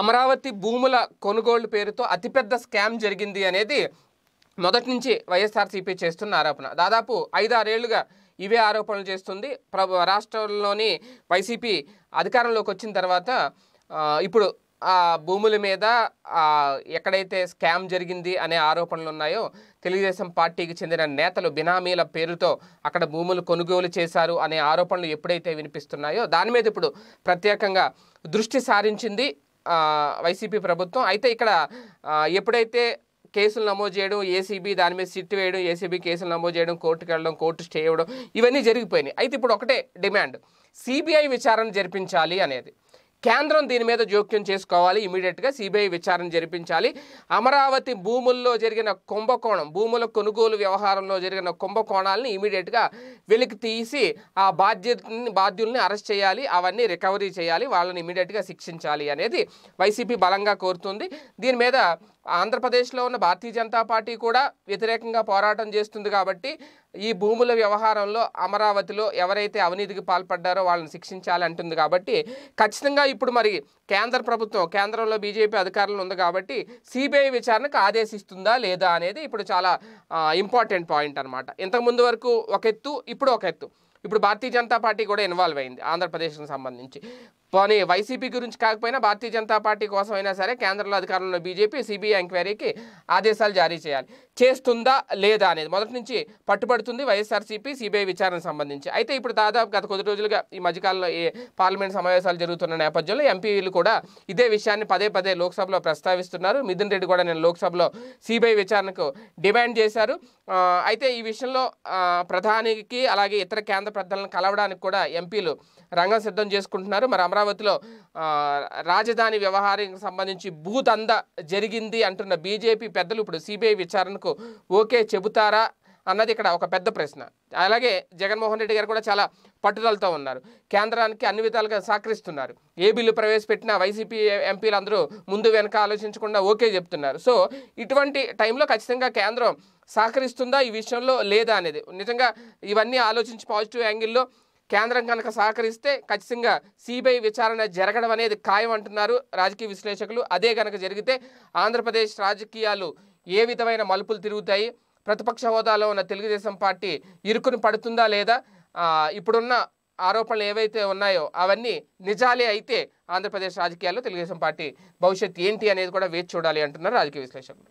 అమరావతి భూముల కొనుగోలు పేరుతో అతిపెద్ద స్కామ్ జరిగింది అనేది మొదటి నుంచి వైఎస్ఆర్సీపీ చేస్తున్న ఆరోపణ దాదాపు ఐదారేళ్లుగా ఇవే ఆరోపణలు చేస్తుంది ప్రభు రాష్ట్రంలోని వైసీపీ అధికారంలోకి వచ్చిన తర్వాత ఇప్పుడు ఆ భూముల మీద ఎక్కడైతే స్కామ్ జరిగింది అనే ఆరోపణలు ఉన్నాయో తెలుగుదేశం పార్టీకి చెందిన నేతలు బినామీల పేరుతో అక్కడ భూములు కొనుగోలు చేశారు అనే ఆరోపణలు ఎప్పుడైతే వినిపిస్తున్నాయో దాని మీద ఇప్పుడు ప్రత్యేకంగా దృష్టి సారించింది వైసీపీ ప్రభుత్వం అయితే ఇక్కడ ఎప్పుడైతే కేసులు నమోదు చేయడం ఏసీబీ దాని మీద సిట్ వేయడం ఏసీబీ కేసులు నమోదు చేయడం కోర్టుకు వెళ్ళడం కోర్టు స్టే ఇవ్వడం ఇవన్నీ జరిగిపోయినాయి అయితే ఇప్పుడు ఒకటే డిమాండ్ సిబిఐ విచారణ జరిపించాలి అనేది కేంద్రం దీని మీద జోక్యం చేసుకోవాలి ఇమీడియట్గా సిబిఐ విచారణ జరిపించాలి అమరావతి భూముల్లో జరిగిన కుంభకోణం భూముల కొనుగోలు వ్యవహారంలో జరిగిన కుంభకోణాలని ఇమీడియట్గా వెలికి తీసి ఆ బాధ్యతని బాధ్యుల్ని అరెస్ట్ చేయాలి అవన్నీ రికవరీ చేయాలి వాళ్ళని ఇమీడియట్గా శిక్షించాలి అనేది వైసీపీ బలంగా కోరుతుంది దీని మీద ఆంధ్రప్రదేశ్లో ఉన్న భారతీయ జనతా పార్టీ కూడా వ్యతిరేకంగా పోరాటం చేస్తుంది కాబట్టి ఈ భూముల వ్యవహారంలో అమరావతిలో ఎవరైతే అవినీతికి పాల్పడ్డారో వాళ్ళని శిక్షించాలి అంటుంది కాబట్టి ఖచ్చితంగా ఇప్పుడు మరి కేంద్ర ప్రభుత్వం కేంద్రంలో బీజేపీ అధికారంలో ఉంది కాబట్టి సిబిఐ విచారణకు ఆదేశిస్తుందా లేదా అనేది ఇప్పుడు చాలా ఇంపార్టెంట్ పాయింట్ అనమాట ఇంతకుముందు వరకు ఒక ఎత్తు ఇప్పుడు ఒక ఎత్తు ఇప్పుడు భారతీయ జనతా పార్టీ కూడా ఇన్వాల్వ్ అయింది ఆంధ్రప్రదేశ్కి సంబంధించి పోనీ వైసీపీ గురించి కాకపోయినా భారతీయ జనతా పార్టీ కోసమైనా సరే కేంద్రంలో అధికారంలో బీజేపీ సిబిఐ ఎంక్వైరీకి ఆదేశాలు జారీ చేయాలి చేస్తుందా లేదా అనేది మొదటి నుంచి పట్టుబడుతుంది వైఎస్ఆర్సీపీ సిబిఐ విచారణకు సంబంధించి అయితే ఇప్పుడు దాదాపు గత కొద్ది రోజులుగా ఈ మధ్యకాలంలో ఈ పార్లమెంట్ సమావేశాలు జరుగుతున్న నేపథ్యంలో ఎంపీలు కూడా ఇదే విషయాన్ని పదే పదే లోక్సభలో ప్రస్తావిస్తున్నారు మిథున్ రెడ్డి కూడా నేను లోక్సభలో సిబిఐ విచారణకు డిమాండ్ చేశారు అయితే ఈ విషయంలో ప్రధానికి అలాగే ఇతర కేంద్ర ప్రధానులను కలవడానికి కూడా ఎంపీలు రంగం సిద్ధం చేసుకుంటున్నారు మరి అమరావతిలో రాజధాని వ్యవహారానికి సంబంధించి భూతంద జరిగింది అంటున్న బీజేపీ పెద్దలు ఇప్పుడు సిబిఐ విచారణకు ఓకే చెబుతారా అన్నది ఇక్కడ ఒక పెద్ద ప్రశ్న అలాగే జగన్మోహన్ రెడ్డి గారు కూడా చాలా పట్టుదలతో ఉన్నారు కేంద్రానికి అన్ని విధాలుగా సహకరిస్తున్నారు ఏ బిల్లు ప్రవేశపెట్టినా వైసీపీ ఎంపీలు అందరూ ముందు వెనక ఆలోచించకుండా ఓకే చెప్తున్నారు సో ఇటువంటి టైంలో ఖచ్చితంగా కేంద్రం సహకరిస్తుందా ఈ విషయంలో లేదా అనేది నిజంగా ఇవన్నీ ఆలోచించి పాజిటివ్ యాంగిల్లో కేంద్రం కనుక సహకరిస్తే ఖచ్చితంగా సిబిఐ విచారణ జరగడం అనేది ఖాయం అంటున్నారు రాజకీయ విశ్లేషకులు అదే కనుక జరిగితే ఆంధ్రప్రదేశ్ రాజకీయాలు ఏ విధమైన మలుపులు తిరుగుతాయి ప్రతిపక్ష హోదాలో ఉన్న తెలుగుదేశం పార్టీ ఇరుకును పడుతుందా లేదా ఇప్పుడున్న ఆరోపణలు ఏవైతే ఉన్నాయో అవన్నీ నిజాలే అయితే ఆంధ్రప్రదేశ్ రాజకీయాల్లో తెలుగుదేశం పార్టీ భవిష్యత్ ఏంటి అనేది కూడా వేచి చూడాలి అంటున్నారు రాజకీయ విశ్లేషకులు